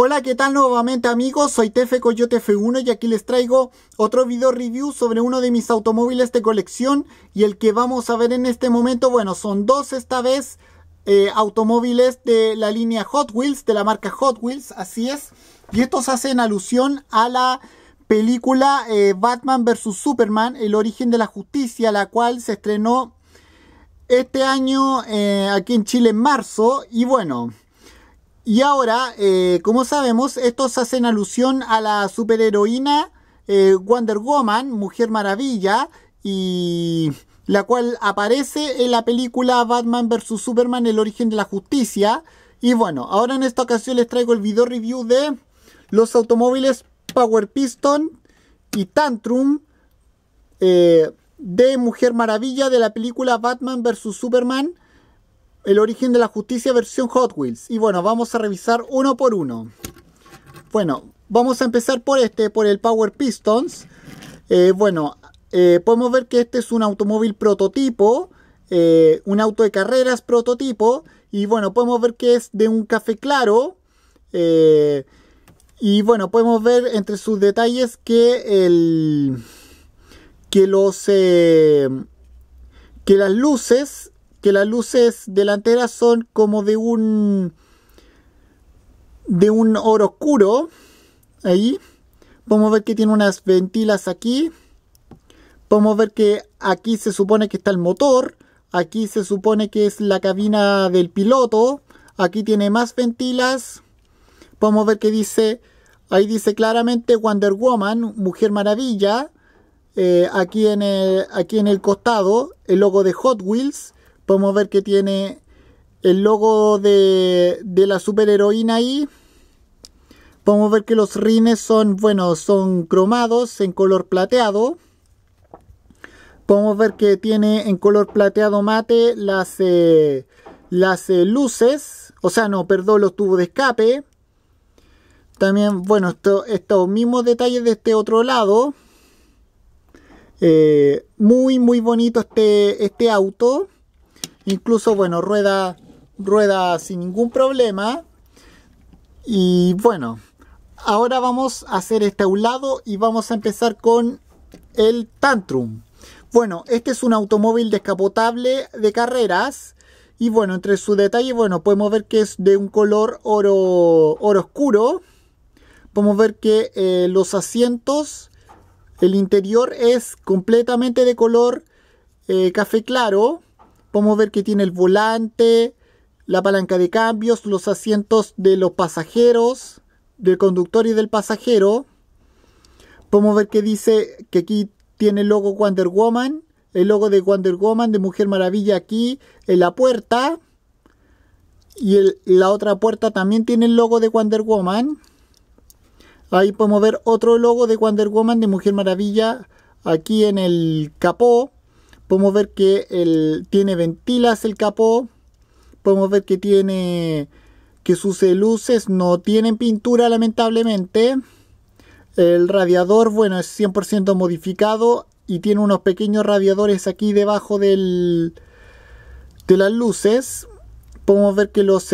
Hola, ¿qué tal nuevamente amigos? Soy Tefe Coyote F1 y aquí les traigo otro video review sobre uno de mis automóviles de colección y el que vamos a ver en este momento, bueno, son dos esta vez eh, automóviles de la línea Hot Wheels, de la marca Hot Wheels, así es. Y estos hacen alusión a la película eh, Batman vs. Superman, el origen de la justicia, la cual se estrenó este año eh, aquí en Chile en marzo y bueno... Y ahora, eh, como sabemos, estos hacen alusión a la superheroína eh, Wonder Woman, Mujer Maravilla, y la cual aparece en la película Batman vs. Superman, el origen de la justicia. Y bueno, ahora en esta ocasión les traigo el video review de los automóviles Power Piston y Tantrum eh, de Mujer Maravilla de la película Batman vs. Superman el origen de la justicia versión Hot Wheels. Y bueno, vamos a revisar uno por uno. Bueno, vamos a empezar por este, por el Power Pistons. Eh, bueno, eh, podemos ver que este es un automóvil prototipo, eh, un auto de carreras prototipo. Y bueno, podemos ver que es de un café claro. y bueno, podemos ver entre sus detalles que el que los que las luces las luces delanteras son como de un de un oro oscuro ahí podemos ver que tiene unas ventilas aquí podemos ver que aquí se supone que está el motor aquí se supone que es la cabina del piloto aquí tiene más ventilas podemos ver que dice ahí dice claramente Wonder Woman Mujer Maravilla eh, aquí, en aquí en el costado el logo de Hot Wheels podemos ver que tiene el logo de, de la superheroína ahí. Podemos ver que los rines son, bueno, son cromados en color plateado. Podemos ver que tiene en color plateado mate las, eh, las eh, luces, o sea, no, perdón, los tubos de escape. También, bueno, estos mismos detalles de este otro lado. Eh, muy, muy bonito este, este auto. Incluso, bueno, rueda, rueda sin ningún problema. Y bueno, ahora vamos a hacer este a un lado y vamos a empezar con el Tantrum. Bueno, este es un automóvil descapotable de carreras. Y bueno, entre su detalle, bueno, podemos ver que es de un color oro, oro oscuro. Podemos ver que eh, los asientos, el interior es completamente de color eh, café claro. Podemos ver que tiene el volante, la palanca de cambios, los asientos de los pasajeros, del conductor y del pasajero. Podemos ver que dice que aquí tiene el logo Wonder Woman, el logo de Wonder Woman, de Mujer Maravilla aquí en la puerta. Y la otra puerta también tiene el logo de Wonder Woman. Ahí podemos ver otro logo de Wonder Woman de Mujer Maravilla aquí en el capó. Podemos ver que el, tiene ventilas el capó. Podemos ver que tiene que sus luces no tienen pintura lamentablemente. El radiador, bueno, es 100% modificado y tiene unos pequeños radiadores aquí debajo del, de las luces. Podemos ver que los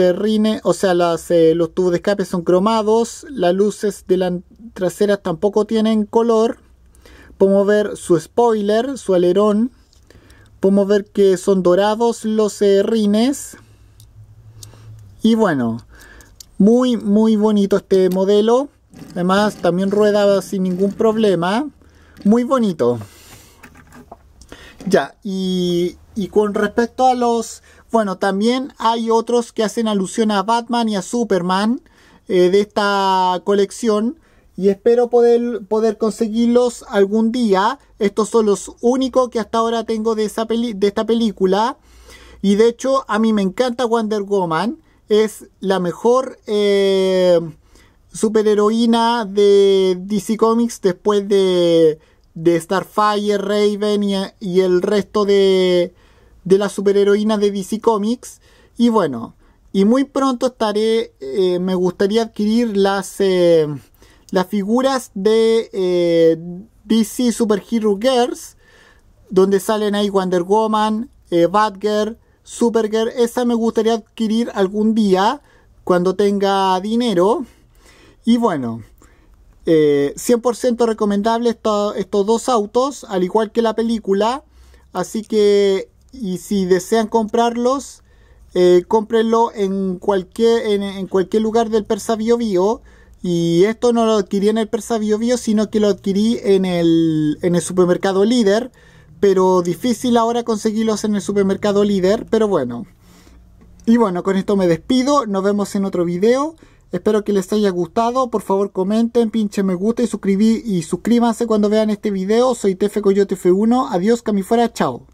o sea, las, eh, los tubos de escape son cromados. Las luces de las traseras tampoco tienen color. Podemos ver su spoiler, su alerón. Podemos ver que son dorados los eh, rines. Y bueno, muy muy bonito este modelo. Además también rueda sin ningún problema. Muy bonito. Ya, y, con respecto a los... Bueno, también hay otros que hacen alusión a Batman y a Superman eh, de esta colección y espero poder, poder conseguirlos algún día. Estos son los únicos que hasta ahora tengo de, esa de esta película. Y de hecho a mí me encanta Wonder Woman. Es la mejor eh, superheroína de DC Comics después de, de Starfire, Raven y, y, el resto de, de las superheroínas de DC Comics. Y bueno, y muy pronto estaré, eh, me gustaría adquirir las... Eh, las figuras de eh, DC Super Hero Girls, donde salen ahí Wonder Woman, eh, Batgirl, Supergirl. Esa me gustaría adquirir algún día cuando tenga dinero. Y bueno, 100% eh, recomendable estos dos autos, al igual que la película. Así que, y si desean comprarlos, eh, cómprenlo en cualquier, en, en cualquier lugar del Persa Bio Bio. Y esto no lo adquirí en el Persa Bio Bio, sino que lo adquirí en el, supermercado líder. Pero difícil ahora conseguirlos en el supermercado líder, pero bueno. Y bueno, con esto me despido. Nos vemos en otro video. Espero que les haya gustado. Por favor comenten, pinche me gusta y, y suscríbanse cuando vean este video. Soy Tefe Coyote F1. Adiós, camifuera. Chao.